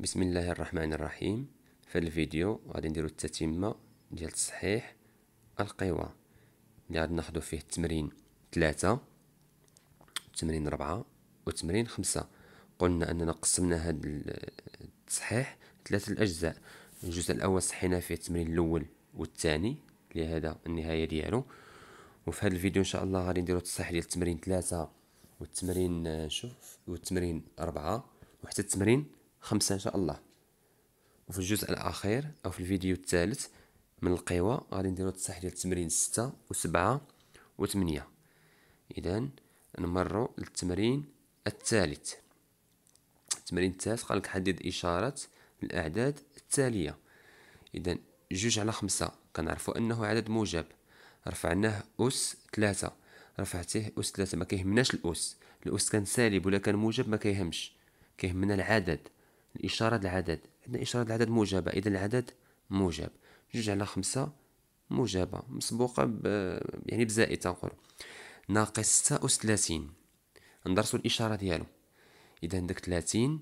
بسم الله الرحمن الرحيم في الفيديو غادي نديرو التتمه ديال تصحيح القوى اللي غادي ناخدو فيه التمرين ثلاثة تمرين ربعة تمرين خمسة قلنا اننا قسمنا هاد التصحيح ثلاثة الاجزاء الجزء الاول صحينا فيه التمرين الاول والثاني لهذا النهايه ديالو وفي هذا الفيديو ان شاء الله غادي نديرو التصحيح ديال التمرين ثلاثة والتمرين شوف والتمرين أربعة وحتى التمرين خمسة إن شاء الله وفي الجزء الأخير أو في الفيديو الثالث من القوى غادي نديرو التصحيح ديال التمرين ستة وسبعة وثمانية إذا نمرو للتمرين الثالث التمرين الثالث قالك حدد إشارة الأعداد التالية إذا جوج على خمسة كنعرفو أنه عدد موجب رفعناه أس ثلاثة رفعتيه أس ثلاثة ما كيهمناش الأس الأس كان سالب ولا كان موجب ما كيهمش كيهمنا العدد الإشارة العدد عندنا إشارة العدد موجبة إذا العدد موجب جوج على خمسة موجبة مسبوقة ب... يعني بزائد تنقول ناقص ستة أس ثلاثين ندرسو الإشارة ديالو إذا عندك ثلاثين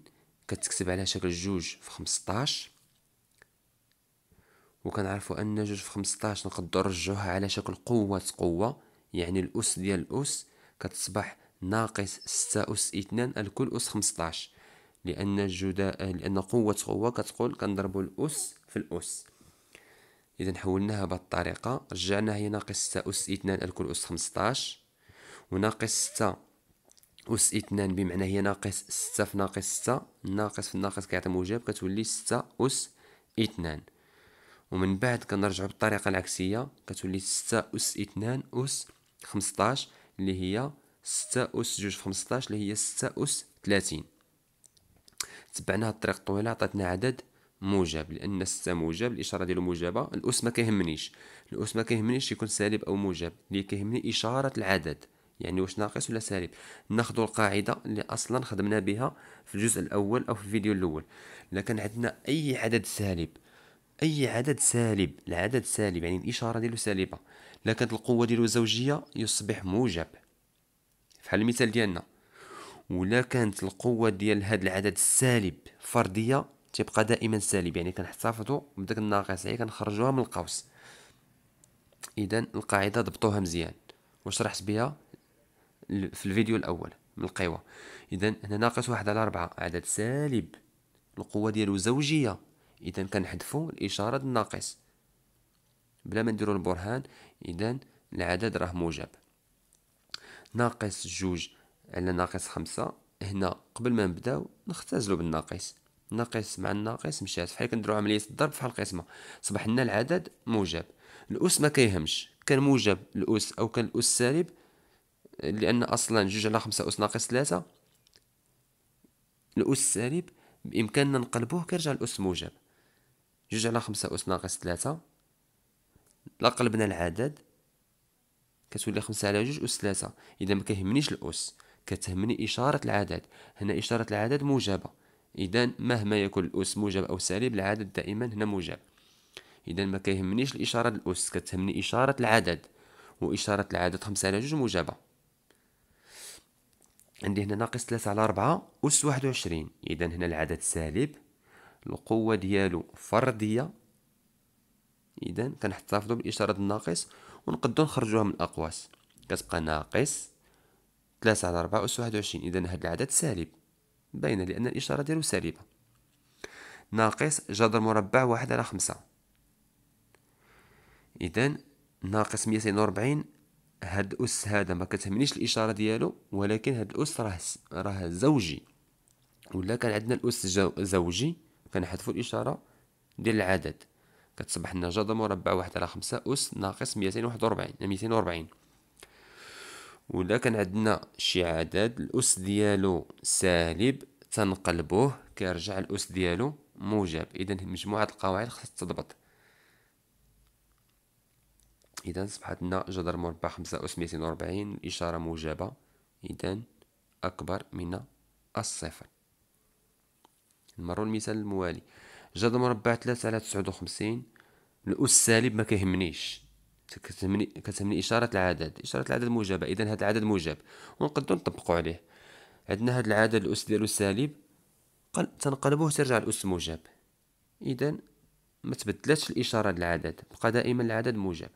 كتكتب على شكل جوج في خمسطاش وكنعرفو أن جوج في خمسطاش نقدر نرجعوها على شكل قوة قوة يعني الأس ديال الأس كتصبح ناقص ستة أس اثنان الكل أس خمسطاش لأن الجداء لأن قوة قوة كتقول كنضربو الأس في الأس إذا حولناها بهاد الطريقة رجعناها هي ناقص ستة أس 2 الكل أس خمسطاش وناقص ستة أس 2 بمعنى هي ناقص ستة في ناقص ستة ناقص في ناقص كيعطي موجب كتولي ستة أس 2 ومن بعد كنرجعو بالطريقة العكسية كتولي ستة أس 2 أس خمسطاش اللي هي ستة أس جوج في خمسطاش اللي هي ستة أس تلاتين تبعنا هاد الطريق الطويله عطاتنا عدد موجب لان ستة موجب الاشاره ديالو موجبه الاس ما كيهمنيش الاس ما كيهمنيش يكون سالب او موجب اللي كيهمني اشاره العدد يعني واش ناقص ولا سالب ناخذ القاعده اللي اصلا خدمنا بها في الجزء الاول او في الفيديو الاول الا كان عندنا اي عدد سالب اي عدد سالب العدد سالب يعني الاشاره ديالو سالبه الا كانت القوه ديالو زوجيه يصبح موجب فحال المثال ديالنا ولا كانت القوه ديال هذا العدد السالب فرديه تبقى دائما سالب يعني كنحتفظوا بداك الناقص هي كنخرجوها من القوس اذا القاعده ضبطوها مزيان وشرحت بها في الفيديو الاول من القوى اذا هنا ناقص واحد على أربعة عدد سالب القوه ديالو زوجيه اذا كنحذفوا الاشاره الناقص بلا ما نديرو البرهان اذا العدد راه موجب ناقص جوج على ناقص خمسة هنا قبل ما نبداو نختزلو بالناقص ناقص مع الناقص مشات فحال كنديرو عملية الضرب فحال القسمة صبح لنا العدد موجب الأس ما كيهمش كان موجب الأس أو كان الأس سالب لأن أصلا جوج على خمسة أس ناقص ثلاثة الأس سالب بإمكاننا نقلبوه كيرجع الأس موجب جوج على خمسة أس ناقص ثلاثة لا قلبنا العدد كتولي خمسة على جوج أس ثلاثة إذا ما كيهمنيش الأس كتهمني إشارة العدد هنا إشارة العدد موجبة إذا مهما يكون الأس موجب أو سالب العدد دائما هنا موجب إذا ما كيهمنيش الإشارة الأس كتهمني إشارة العدد وإشارة العدد خمسة على جوج موجبة عندي هنا ناقص ثلاثة على ربعة أس واحد وعشرين إذا هنا العدد سالب القوة ديالو فردية إذا كنحتفظو بالإشارة الناقص ونقدو نخرجوها من الأقواس كتبقى ناقص 3 على 4 أس 21 إذا هذا العدد سالب باينة لأن الإشارة ديالو سالبة ناقص جذر مربع واحد على خمسة إذا ناقص ميتين وربعين هاد الأس هذا ما كتهمنيش الإشارة ديالو ولكن هاد الأس راه راه زوجي ولا كان عندنا الأس زوجي كنحذفو الإشارة ديال العدد كتصبح لنا جذر مربع واحد على خمسة أس ناقص ميتين واحد وربعين ميتين وربعين ولا كان عندنا شي عدد الاس ديالو سالب تنقلبوه كيرجع الاس ديالو موجب اذا مجموعه القواعد خاص تضبط اذا صبحت لنا جذر مربع خمسة اس ميتين وربعين الاشاره موجبه اذا اكبر من الصفر نمروا المثال الموالي جذر مربع 3 على تسعود وخمسين الاس سالب ما كيهمنيش كتهمني اشاره العدد اشاره العدد موجبه اذا هذا العدد موجب ونقدر نطبقوا عليه عندنا هذا العدد الاس ديالو سالب تنقلبوه ترجع الاس موجب اذا ما تبدلاتش الاشاره العدد بقى دائما العدد موجب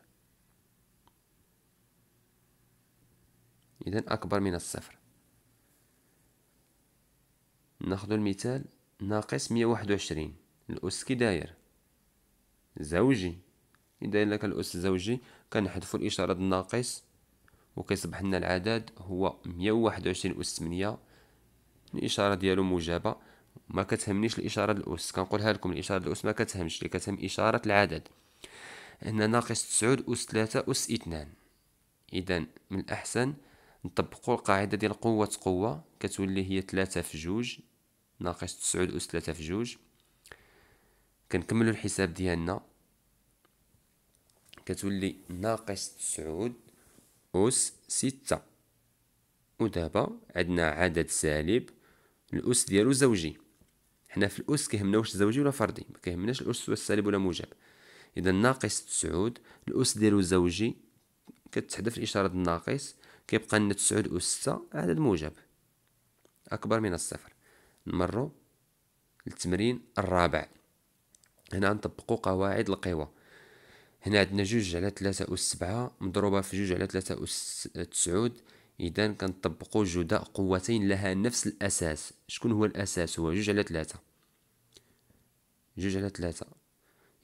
اذا اكبر من الصفر ناخذ المثال ناقص مية واحد وعشرين الاس كي داير زوجي إذا لك الأس زوجي كنحذفو الإشارة الناقص وكيصبح لنا العدد هو مية وواحد وعشرين أس ثمانية الإشارة ديالو موجبة ما كتهمنيش الإشارة الأس كنقولها لكم الإشارة الأس ما كتهمش لي كتهم إشارة العدد هنا ناقص تسعود أس ثلاثة أس اثنان إذا من الأحسن نطبقوا القاعدة ديال قوة قوة كتولي هي ثلاثة في جوج ناقص تسعود أس ثلاثة في جوج كنكملوا الحساب ديالنا كتولي ناقص تسعود أس ستة ودابا عندنا عدد سالب الأس ديالو زوجي حنا في الأس كيهمنا واش زوجي ولا فردي ما كيهمناش الأس واش سالب ولا موجب إذا ناقص تسعود الأس ديالو زوجي كتحذف الإشارة الناقص كيبقى لنا تسعود أس ستة عدد موجب أكبر من الصفر نمرو للتمرين الرابع هنا نطبقو قواعد القوى هنا عندنا جوج على ثلاثة أس سبعة مضروبة في جوج على ثلاثة أس تسعود إذا كنطبقو جداء قوتين لها نفس الأساس شكون هو الأساس هو جوج على ثلاثة جوج على ثلاثة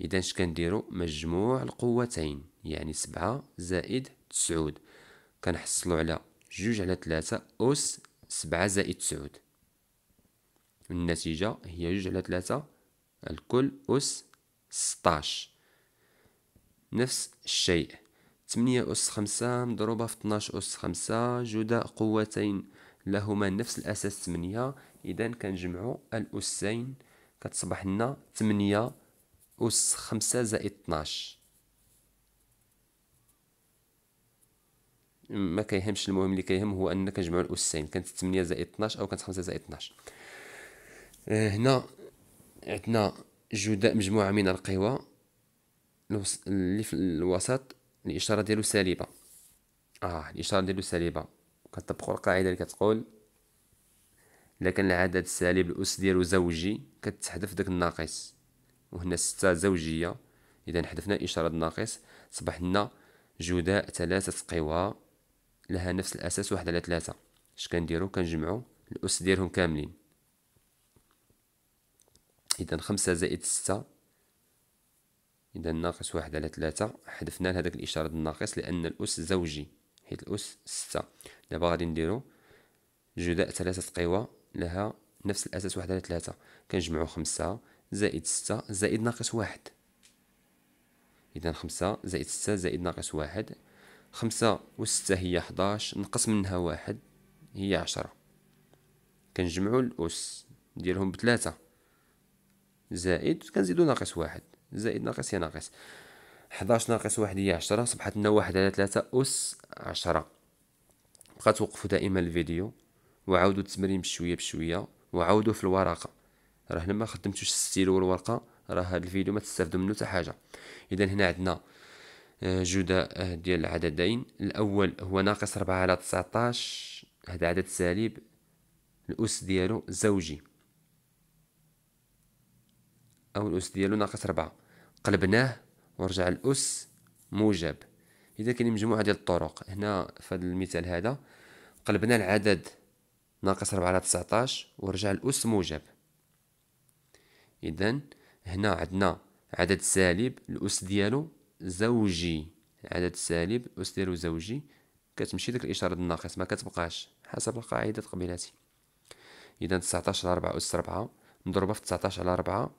إذا اش كنديرو مجموع القوتين يعني سبعة زائد تسعود كنحصلو على جوج على ثلاثة أس سبعة زائد تسعود النتيجة هي جوج على ثلاثة الكل أس ستاش نفس الشيء 8 أس 5 مضروبة في 12 أس 5 جداء قوتين لهما نفس الأساس 8 إذا كنجمعو الأسين كتصبح لنا 8 أس 5 زائد 12 ما كيهمش المهم اللي كيهم هو ان كنجمعوا الاسين كانت 8 زائد 12 او كانت 5 زائد 12 آه، هنا عندنا جداء مجموعه من القوى اللي في الوسط الاشاره ديالو سالبه اه الاشاره ديالو سالبه كتطبقوا القاعده اللي كتقول الا كان العدد السالب الاس ديالو زوجي كتحذف داك الناقص وهنا ستة زوجية إذا حذفنا إشارة الناقص صبح لنا جداء ثلاثة قوى لها نفس الأساس واحد على ثلاثة اش كنديرو كنجمعو الأس ديالهم كاملين إذا خمسة زائد ستة اذا ناقص واحد على ثلاثة حذفنا هذاك الاشاره الناقص لان الاس زوجي حيت الاس ستة دابا غادي نديرو جداء ثلاثه قوى لها نفس الاساس واحد على ثلاثة كنجمعو خمسة زائد ستة زائد ناقص واحد اذا خمسة زائد ستة زائد ناقص واحد خمسة وستة هي حداش نقص منها واحد هي عشرة كنجمعو الاس ديالهم بثلاثة زائد كنزيدو ناقص واحد زائد ناقص هي ناقص 11 ناقص واحد هي عشرة صبحت لنا واحد على ثلاثة أس عشرة بقى توقفوا دائما الفيديو وعاودوا التمرين بشوية بشوية وعاودوا في الورقة راه هنا ما خدمتوش الستيلو والورقة راه هاد الفيديو ما تستافدوا منه حتى حاجة إذا هنا عندنا آه، جداء آه، ديال العددين الأول هو ناقص ربعة على تسعتاش هذا عدد سالب الأس ديالو زوجي أو الأس ديالو ناقص ربعة قلبناه ورجع الأس موجب إذا كاين مجموعة ديال الطرق هنا في هذا المثال هذا قلبنا العدد ناقص ربعة على تسعتاش ورجع الأس موجب إذا هنا عندنا عدد سالب الأس ديالو زوجي عدد سالب الأس ديالو زوجي كتمشي ديك الإشارة الناقص ما كتبقاش حسب القاعدة قبيلاتي إذا تسعتاش على ربعة أس ربعة نضربها في تسعتاش على ربعة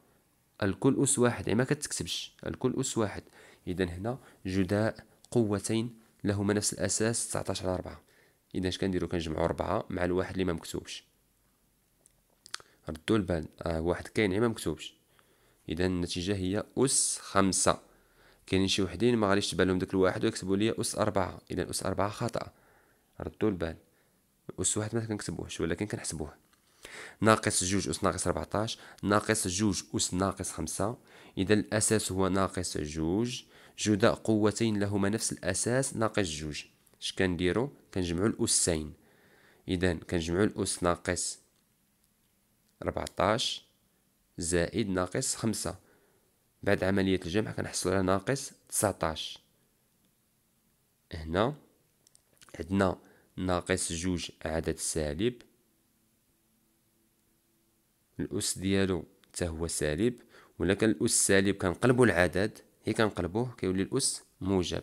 الكل أس واحد يعني ما كتكتبش الكل أس واحد إذا هنا جداء قوتين لهما نفس الأساس 19 على 4 إذا اش كنديرو كنجمعو 4 مع الواحد اللي ما مكتوبش ردوا البال آه واحد كاين يعني ما مكتوبش إذا النتيجة هي أس 5 كاينين شي وحدين ما غاديش تبان لهم داك الواحد ويكتبوا لي أس 4 إذا أس 4 خطأ ردوا البال أس واحد ما كنكتبوهش ولكن كنحسبوه ناقص جوج أس ناقص 14 ناقص جوج أس ناقص خمسة إذا الأساس هو ناقص جوج جداء قوتين لهما نفس الأساس ناقص جوج اش كنديرو كنجمعو الأسين إذا كنجمعو الأس ناقص 14 زائد ناقص خمسة بعد عملية الجمع كنحصلو على ناقص 19 هنا عندنا ناقص جوج عدد سالب الاس ديالو حتى هو سالب ولا كان الاس سالب كنقلبو العدد هي كنقلبوه كيولي الاس موجب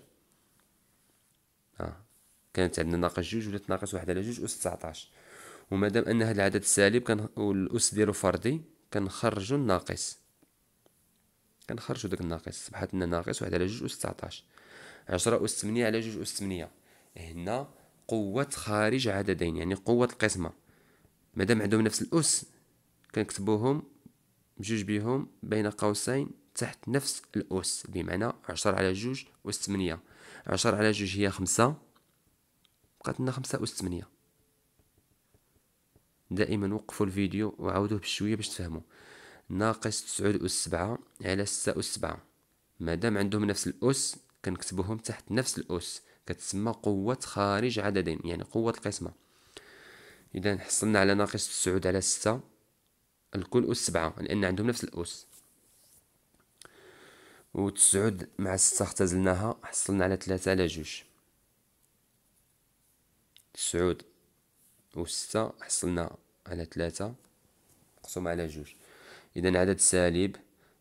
اه كانت عندنا ناقص جوج ولات ناقص واحد على جوج اس 19 ومادام ان هذا العدد سالب كان والاس ديالو فردي كنخرجو الناقص كنخرجو داك الناقص صبحت لنا ناقص واحد على جوج اس 19 10 اس 8 على جوج اس 8 هنا قوة خارج عددين يعني قوة القسمة مادام عندهم نفس الأس كنكتبوهم بجوج بيهم بين قوسين تحت نفس الأس بمعنى عشرة على جوج أس تمنية عشرة على جوج هي خمسة بقات لنا خمسة أس تمنية دائما وقفوا الفيديو وعاودوه بشوية باش تفهموا ناقص تسعود أس سبعة على ستة أس سبعة مادام عندهم نفس الأس كنكتبوهم تحت نفس الأس كتسمى قوة خارج عددين يعني قوة القسمة إذا حصلنا على ناقص تسعود على ستة الكل أس سبعة لأن يعني عندهم نفس الأس وتسعود مع ستة اختزلناها حصلنا على ثلاثة على جوج تسعود وستة حصلنا على ثلاثة مقسوم على جوج إذا عدد سالب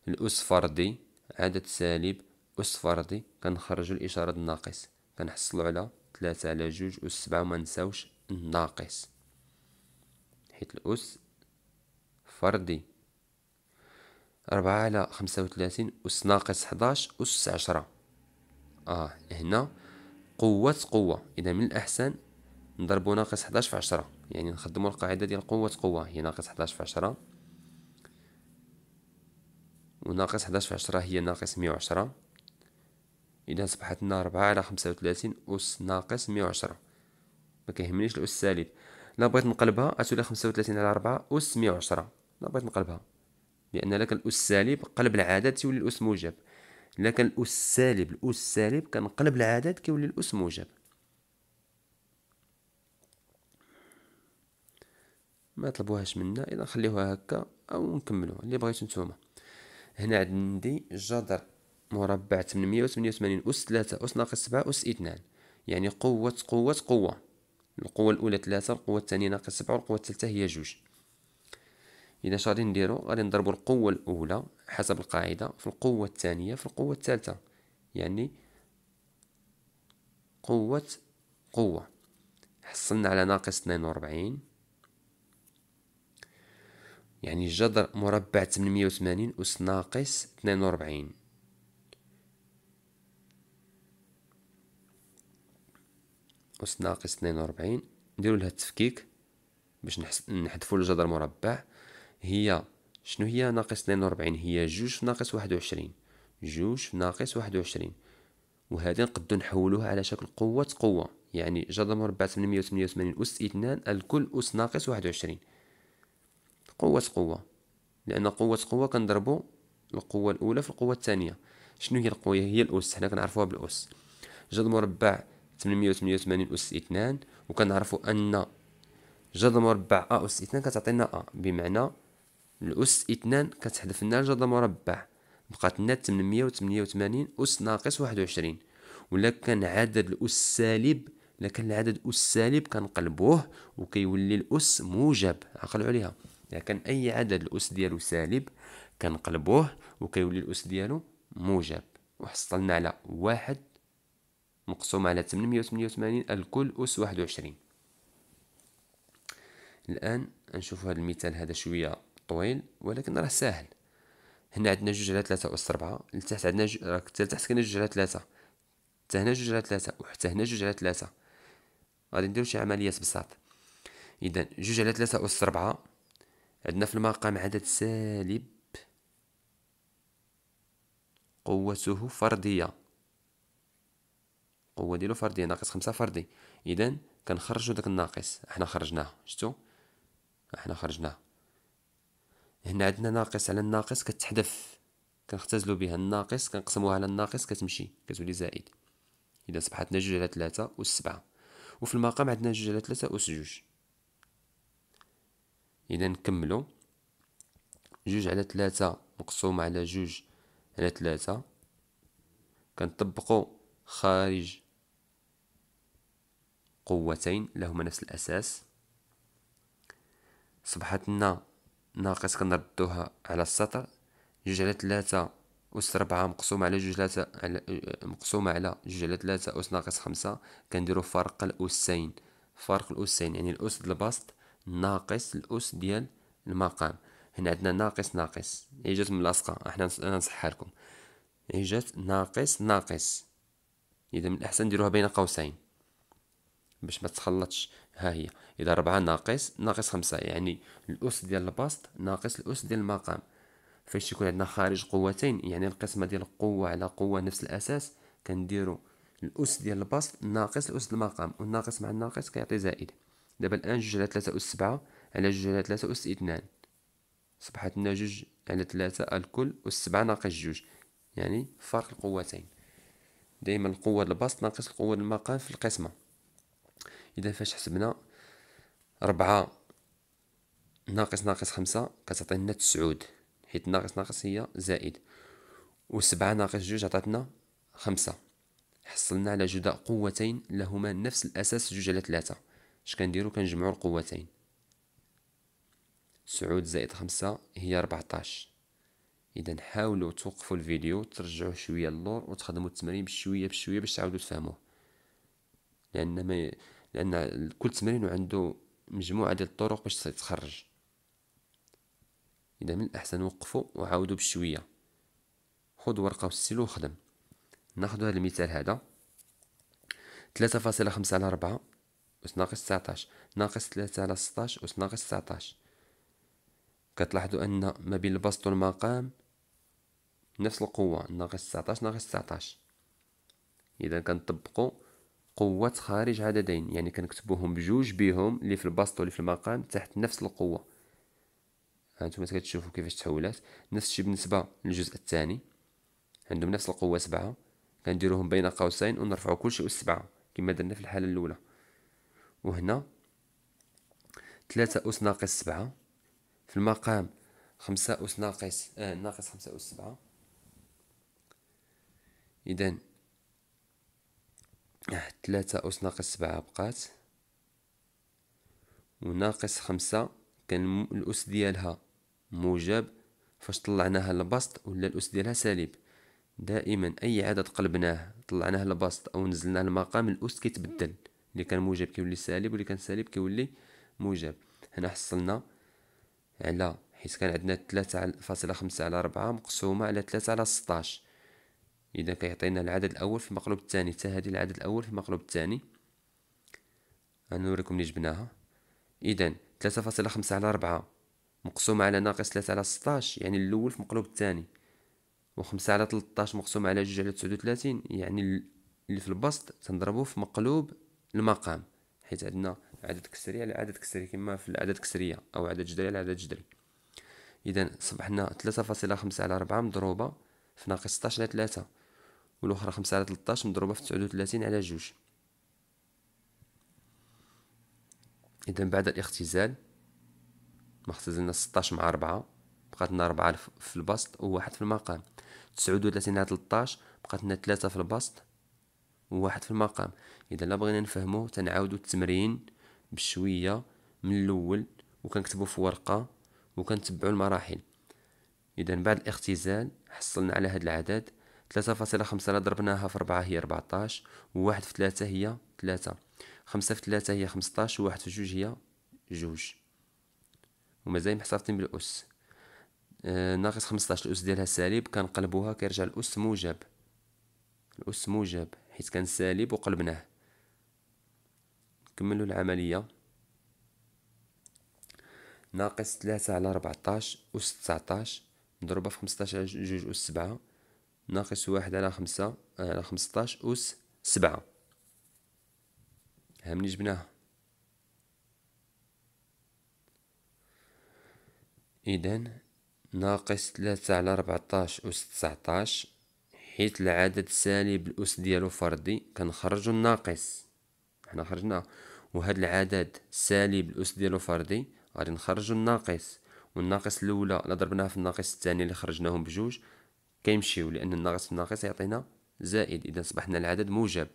الأس فردي عدد سالب أس فردي كنخرجو الإشارة الناقص كنحصلو على ثلاثة على جوج أس سبعة ومنساوش الناقص حيت الأس فردي ربعة على خمسة وثلاثين أس ناقص حداش أس عشرة آه هنا قوة قوة إذا من الأحسن نضربو ناقص حداش في عشرة يعني نخدمو القاعدة ديال قوة قوة هي ناقص حداش في عشرة وناقص حداش في عشرة هي ناقص مية وعشرة إذا أصبحت لنا ربعة على خمسة وثلاثين أس ناقص مية وعشرة مكيهمنيش الأس سالب لا بغيت نقلبها أتولي خمسة وثلاثين على ربعة أس مية وعشرة لا بغيت نقلبها لان لك الاس سالب قلب العدد تولي الاس موجب الا كان الاس سالب الاس سالب كنقلب العدد كيولي الاس موجب ما طلبوهاش منا اذا نخليوها هكا او نكملوها اللي بغيتو نتوما هنا عندي جذر مربع 888 أس 3 أس ناقص 7 أس 2 يعني قوة قوة قوة القوة الأولى 3 القوة الثانية ناقص 7 والقوة الثالثة هي 2 اذا شغادي نديرو غادي نضربو القوه الاولى حسب القاعده في القوه الثانيه في القوه الثالثه يعني قوه قوه حصلنا على ناقص 42 يعني جذر مربع 880 أس ناقص 42 أس ناقص 42 نديرو لها التفكيك باش نحذفو الجذر مربع هي شنو هي ناقص 42 هي جوج في ناقص 21 جوج في ناقص 21 وهذا نقدر نحولوها على شكل قوة قوة يعني جذر مربع 888 أس 2 الكل أس ناقص 21 قوة قوة لأن قوة قوة كنضربو القوة الأولى في القوة الثانية شنو هي القوة هي الأس حنا كنعرفوها بالأس جذر مربع 888 أس 2 وكنعرفو أن جذر مربع أ أس 2 كتعطينا أ بمعنى الأس اثنان كتحذف لنا الجذر مربع بقات لنا تمنمية وتمانين أس ناقص واحد عشرين ولا كان عدد الأس سالب الا كان العدد أس سالب كنقلبوه وكيولي الأس موجب عقلوا عليها الا كان أي عدد الأس ديالو سالب كنقلبوه وكيولي الأس ديالو موجب وحصلنا على واحد مقسوم على تمنمية وتمانين الكل أس واحد عشرين الآن نشوف هذا المثال هذا شوية طويل ولكن راه ساهل هنا عندنا جوج على ثلاثة أس ربعة لتحت عندنا ج... راه تحت كاينة جوج على ثلاثة حتى هنا جوج على ثلاثة وحتى هنا جوج على ثلاثة غادي نديرو شي عمليات بساط إذا جوج على ثلاثة أس ربعة عندنا في المقام عدد سالب قوته فردية القوة ديالو فردية ناقص خمسة فردي إذا كنخرجو داك الناقص حنا خرجناه شتو حنا خرجناه هنا عندنا ناقص على الناقص كتحذف كنختزلو بها الناقص كنقسموها على الناقص كتمشي كتولي زائد اذا صبحت لنا جوج على ثلاثة أس سبعة وفي المقام عندنا جوج على ثلاثة أس جوج اذا نكملو جوج على ثلاثة مقسوم على جوج على ثلاثة كنطبقو خارج قوتين لهما نفس الأساس صبحت لنا ناقص كنردوها على السطر جوج على تلاتة أس ربعة مقسومة على جوج على مقسومة على جوج على تلاتة أس ناقص خمسة كنديرو فرق الأسين فرق الأسين يعني الأس ديال البسط ناقص الأس ديال المقام هنا عندنا ناقص ناقص هي جات ملاصقة احنا انا نصحها لكم هي جات ناقص ناقص اذا من الاحسن ديروها بين قوسين باش ما تخلطش ها هي إذا ربعة ناقص ناقص خمسة يعني الأس ديال البسط ناقص الأس ديال المقام فاش يكون عندنا خارج قوتين يعني القسمة ديال القوه على قوة نفس الأساس كنديرو الأس ديال البسط ناقص الأس المقام والناقص مع الناقص كيعطي زائد دابا الآن جوج على تلاتة أس سبعة على جوج على تلاتة أس اثنان صبحت لنا جوج على تلاتة الكل أس سبعة ناقص جوج يعني فرق القوتين دائما القوة البسط ناقص القوة المقام في القسمة اذا فاش حسبنا ربعة ناقص ناقص خمسة كتعطينا تسعود حيت ناقص ناقص هي زائد وسبعة ناقص جوج عطاتنا خمسة حصلنا على جداء قوتين لهما نفس الاساس جوج على ثلاثة اش كنديرو كنجمعو القوتين تسعود زائد خمسة هي ربعطاش اذا حاولوا توقفوا الفيديو ترجعوه شويه اللور وتخدموا التمرين بشويه بشويه باش تعاودوا تفهموه لان ما لان كل تمرين عنده مجموعه ديال الطرق باش تخرج اذا من الاحسن وقفوا وعاودوا بشويه خذ ورقه وستيلو وخدم ناخذ هذا المثال هذا 3.5 على 4 اس ناقص 19 ناقص 3 على 16 اس ناقص 19 كتلاحظوا ان ما بين البسط والمقام نفس القوه ناقص 19 ناقص 19 اذا كنطبقوا قوة خارج عددين يعني كنكتبوهم بجوج بيهم اللي في البسط واللي في المقام تحت نفس القوة هانتوما كتشوفوا كيفاش تحولات نفس الشيء بالنسبة للجزء الثاني عندهم نفس القوة سبعة كنديروهم بين قوسين ونرفعوا كلشي سبعة كما درنا في الحالة الأولى وهنا ثلاثة أس ناقص سبعة في المقام خمسة أس ناقص آه ناقص خمسة أس سبعة إذن ثلاثة أس ناقص سبعة بقات وناقص خمسة كان الأس ديالها موجب فاش طلعناها للبسط ولا الأس ديالها سالب دائما أي عدد قلبناه طلعناه للبسط أو نزلناه المقام الأس كيتبدل اللي كان موجب كيولي سالب واللي كان سالب كيولي موجب هنا حصلنا على حيت كان عندنا ثلاثة فاصلة خمسة على ربعة مقسومة على ثلاثة على ستاش إذا كيعطينا العدد الأول في المقلوب الثاني حتى هذه العدد الأول في المقلوب الثاني غنوريكم لي جبناها إذا ثلاثة فاصلة خمسة على ربعة مقسومة على ناقص ثلاثة على ستاش يعني الأول في مقلوب الثاني وخمسة على تلتاش مقسومة على جوج على تسعود وتلاتين يعني اللي في البسط تنضربو في مقلوب المقام حيت عندنا عدد كسري على عدد كسري كما في العدد كسرية أو عدد جدري على عدد جدري إذا صبحنا ثلاثة فاصلة خمسة على ربعة مضروبة في ناقص ستاش على ثلاثة والاخرى 5 على 13 مضروبه في 39 على 2 اذا بعد الاختزال ما اختزلنا 16 مع 4 بقات لنا 4 في البسط وواحد في المقام 39 على 13 بقات لنا 3 في البسط وواحد في المقام اذا لا بغينا نفهمو تنعاودو التمرين بشويه من الاول وكنكتبو في ورقه وكنتبعو المراحل اذا بعد الاختزال حصلنا على هذا العدد ثلاثة فاصلة خمسة ضربناها في ربعة هي ربعتاش وواحد في ثلاثة هي ثلاثة خمسة في ثلاثة هي خمستاش وواحد في جوج هي جوج ومازال محصفتين بالأس آه، ناقص خمسطاش الأس ديالها سالب كنقلبوها كيرجع الأس موجب الأس موجب حيت كان سالب وقلبناه نكملو العملية ناقص ثلاثة على ربعتاش أس تسعتاش نضربها في خمسطاش على جوج أس سبعة ناقص واحد على خمسة آه، على خمسطاش أس سبعة ها مني جبناها إذن ناقص ثلاثة على ربعطاش أس تسعطاش حيت العدد سالب الأس ديالو فردي كنخرجو الناقص حنا خرجنا وهاد العدد سالب الأس ديالو فردي غادي نخرجو الناقص والناقص الاولى الا ضربناها في الناقص الثاني اللي خرجناهم بجوج كيمشيو لان الناقص في الناقص يعطينا زائد اذا صبحنا العدد موجب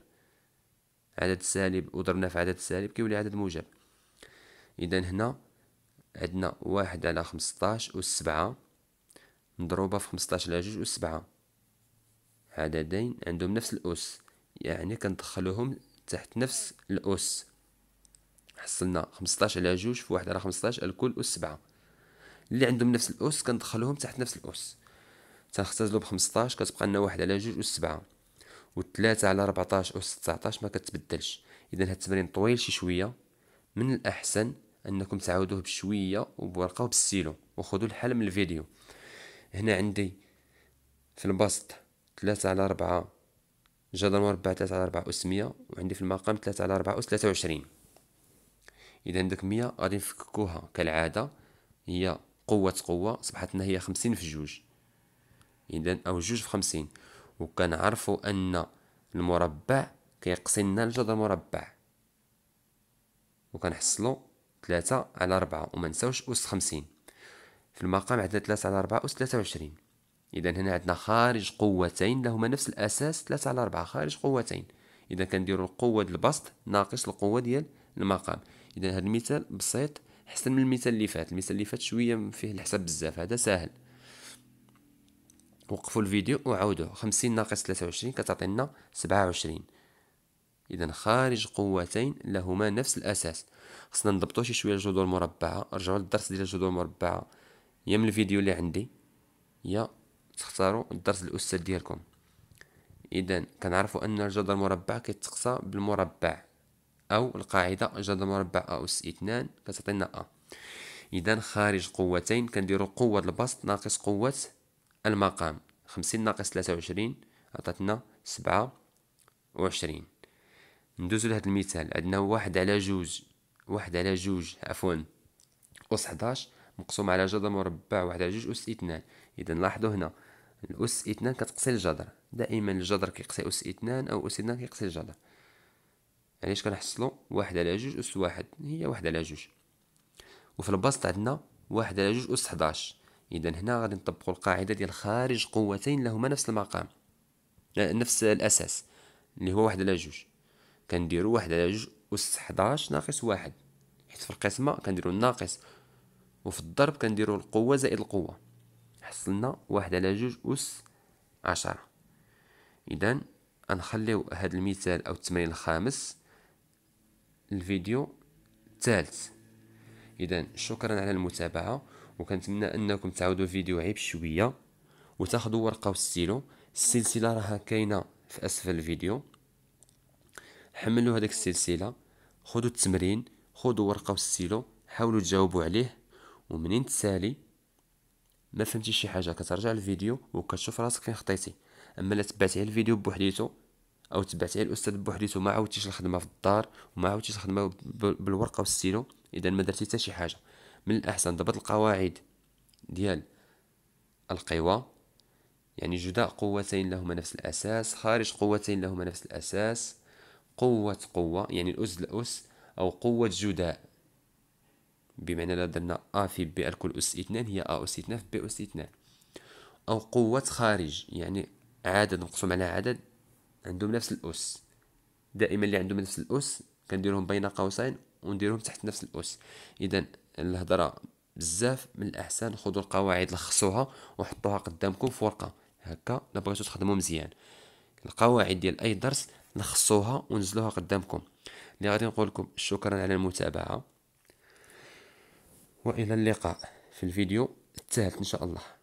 عدد سالب وضربنا في عدد سالب كيولي عدد موجب اذا هنا عندنا واحد على خمسطاش سبعة مضروبة في خمسطاش على جوج سبعة عددين عندهم نفس الأس يعني كندخلوهم تحت نفس الأس حصلنا خمسطاش على جوج في واحد على خمسطاش الكل أس سبعة اللي عندهم نفس الأس كندخلوهم تحت نفس الأس تنختزلو ب 15 كتبقى لنا واحد على جوج أس سبعة والثلاثة على 14 أو 19 ما كتبدلش إذا هاد التمرين طويل شي شوية من الأحسن أنكم تعاودوه بشوية وبورقة وبالسيلو وخذوا الحل من الفيديو هنا عندي في البسط 3 على 4 جدول مربع 3 على 4 أس 100 وعندي في المقام 3 على 4 أس 23 إذا عندك 100 غادي نفككوها كالعادة هي قوة قوة صبحتنا لنا هي 50 في جوج إذا أو جوج في خمسين وكنعرفوا أن المربع كيقسمنا لنا الجذر المربع وكنحصلوا ثلاثة على ربعة وما نساوش أس خمسين في المقام عندنا ثلاثة على ربعة أس ثلاثة وعشرين إذا هنا عندنا خارج قوتين لهما نفس الأساس ثلاثة على ربعة خارج قوتين إذا كنديروا القوة ديال البسط ناقص القوة ديال المقام إذا هذا المثال بسيط أحسن من المثال اللي فات المثال اللي فات شوية فيه الحساب بزاف هذا ساهل وقفوا الفيديو وعودوا خمسين ناقص ثلاثة وعشرين كتعطينا سبعة وعشرين اذا خارج قوتين لهما نفس الاساس خصنا نضبطو شي شويه الجذور المربعه رجعوا للدرس ديال الجذور المربعه يا من الفيديو اللي عندي يا تختاروا الدرس الاستاذ ديالكم اذا كنعرفوا ان الجذر المربع كيتقسى بالمربع او القاعده جذر مربع ا اس اثنان كتعطينا ا اذا خارج قوتين كنديروا قوه البسط ناقص قوه المقام خمسين ناقص ثلاثة وعشرين عطاتنا سبعة وعشرين ندوزو لهاد المثال عندنا واحد على جوج واحد على جوج عفوا أس حداش مقسوم على جذر مربع واحد على جوج أس اثنان إذا لاحظوا هنا الأس اثنان كتقصي الجذر دائما الجذر كيقصي أس اثنان أو أس اثنان كيقصي الجذر علاش كنحصلو واحد على جوج أس واحد هي واحد على جوج وفي البسط عندنا واحد على جوج أس حداش اذا هنا غادي نطبقوا القاعده ديال خارج قوتين لهما نفس المقام آه، نفس الاساس اللي هو واحد على جوج كنديروا واحد على جوج اس 11 ناقص واحد حيت في القسمه كنديروا الناقص وفي الضرب كنديروا القوه زائد القوه حصلنا واحد على جوج اس عشرة اذا غنخليو هذا المثال او التمرين الخامس الفيديو الثالث اذا شكرا على المتابعه وكنتمنى انكم تعاودوا الفيديو عيب شويه وتاخذوا ورقه وستيلو السلسله راها كاينه في اسفل الفيديو حملوا هذيك السلسله خذوا التمرين خذوا ورقه وستيلو حاولوا تجاوبوا عليه ومنين تسالي ما فهمتي شي حاجه كترجع الفيديو وكتشوف راسك فين خطيتي اما لا تبعتي الفيديو بوحديتو او تبعتي الاستاذ بوحديتو ما عاودتيش الخدمه في الدار وما عاودتيش الخدمه بالورقه والستيلو اذا ما درتي حتى شي حاجه من الأحسن ضبط القواعد ديال القوى يعني جداء قوتين لهما نفس الأساس خارج قوتين لهما نفس الأساس قوة قوة يعني الأس لأس أو قوة جداء بمعنى لا درنا أ في ب الكل أس اثنان هي أ أس اثنان في ب أس اثنان أو قوة خارج يعني عدد مقسوم على عدد عندهم نفس الأس دائما اللي عندهم نفس الأس كنديرهم بين قوسين ونديرهم تحت نفس الاس اذا الهضره بزاف من الاحسن خذوا القواعد لخصوها وحطوها قدامكم في ورقه هكا الا بغيتو تخدموا مزيان القواعد ديال اي درس لخصوها ونزلوها قدامكم اللي غادي نقول لكم شكرا على المتابعه والى اللقاء في الفيديو الثالث ان شاء الله